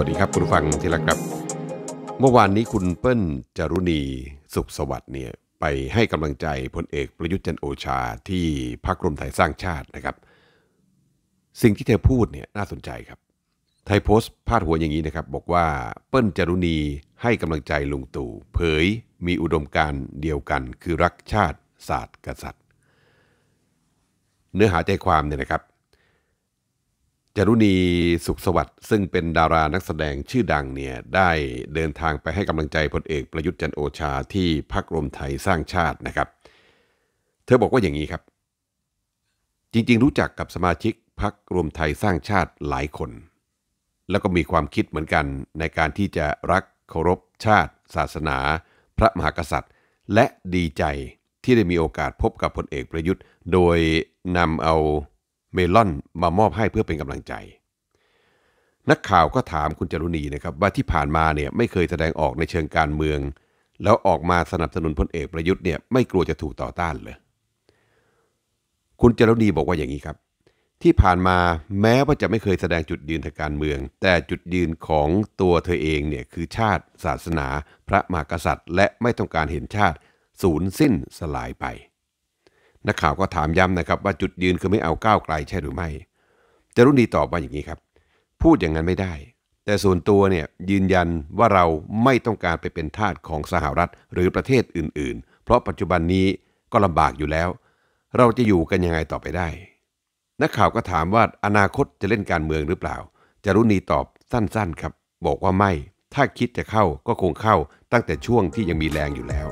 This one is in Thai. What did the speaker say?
วัสดีครับ คุณฟังที่รักครับ เมื่อวานนี้คุณเปิ้ลจารุณีสุขสวัสดิ์เนี่ยไปให้กำลังใจพลเอกประยุทธ์จันโอชาที่พักรวมไทยสร้างชาตินะครับ สิ่งที่เธอพูดเนี่ยน่าสนใจครับ ไทยโพสต์พาดหัวอย่างนี้นะครับ บอกว่าเปิ้ลจารุณีให้กำลังใจลุงตู่ เผยมีอุดมการเดียวกันคือรักชาติศาสตร์กษัตริย์ เนื้อหาใจความเนี่ยนะครับจรุณีสุขสวัสดิ์ซึ่งเป็นดารานักแสดงชื่อดังเนี่ยได้เดินทางไปให้กำลังใจพลเอกประยุทธ์จันโอชาที่พักรวมไทยสร้างชาตินะครับ เธอบอกว่าอย่างนี้ครับ จริงๆ รู้จักกับสมาชิกพักรวมไทยสร้างชาติหลายคน แล้วก็มีความคิดเหมือนกันในการที่จะรักเคารพชาติ ศาสนา พระมหากษัตริย์ และดีใจที่ได้มีโอกาสพบกับพลเอกประยุทธ์ โดยนำเอาเมลอนมามอบให้เพื่อเป็นกำลังใจ นักข่าวก็ถามคุณจรุณีนะครับว่าที่ผ่านมาเนี่ยไม่เคยแสดงออกในเชิงการเมือง แล้วออกมาสนับสนุนพลเอกประยุทธ์เนี่ยไม่กลัวจะถูกต่อต้านเลย คุณจรุณีบอกว่าอย่างนี้ครับ ที่ผ่านมาแม้ว่าจะไม่เคยแสดงจุดยืนทางการเมือง แต่จุดยืนของตัวเธอเองเนี่ยคือชาติศาสนา พระมหากษัตริย์ และไม่ต้องการเห็นชาติสูญสิ้นสลายไปนักข่าวก็ถามย้ำนะครับ ว่าจุดยืนคือไม่เอาก้าวไกลใช่หรือไม่จรุณีตอบว่าอย่างนี้ครับ พูดอย่างนั้นไม่ได้ แต่ส่วนตัวเนี่ยยืนยันว่าเราไม่ต้องการไปเป็นทาสของสหรัฐหรือประเทศอื่นๆ เพราะปัจจุบันนี้ก็ลำบากอยู่แล้ว เราจะอยู่กันยังไงต่อไปได้ นักข่าวก็ถามว่าอนาคตจะเล่นการเมืองหรือเปล่าจรุณีตอบสั้นๆครับ บอกว่าไม่ ถ้าคิดจะเข้าก็คงเข้าตั้งแต่ช่วงที่ยังมีแรงอยู่แล้ว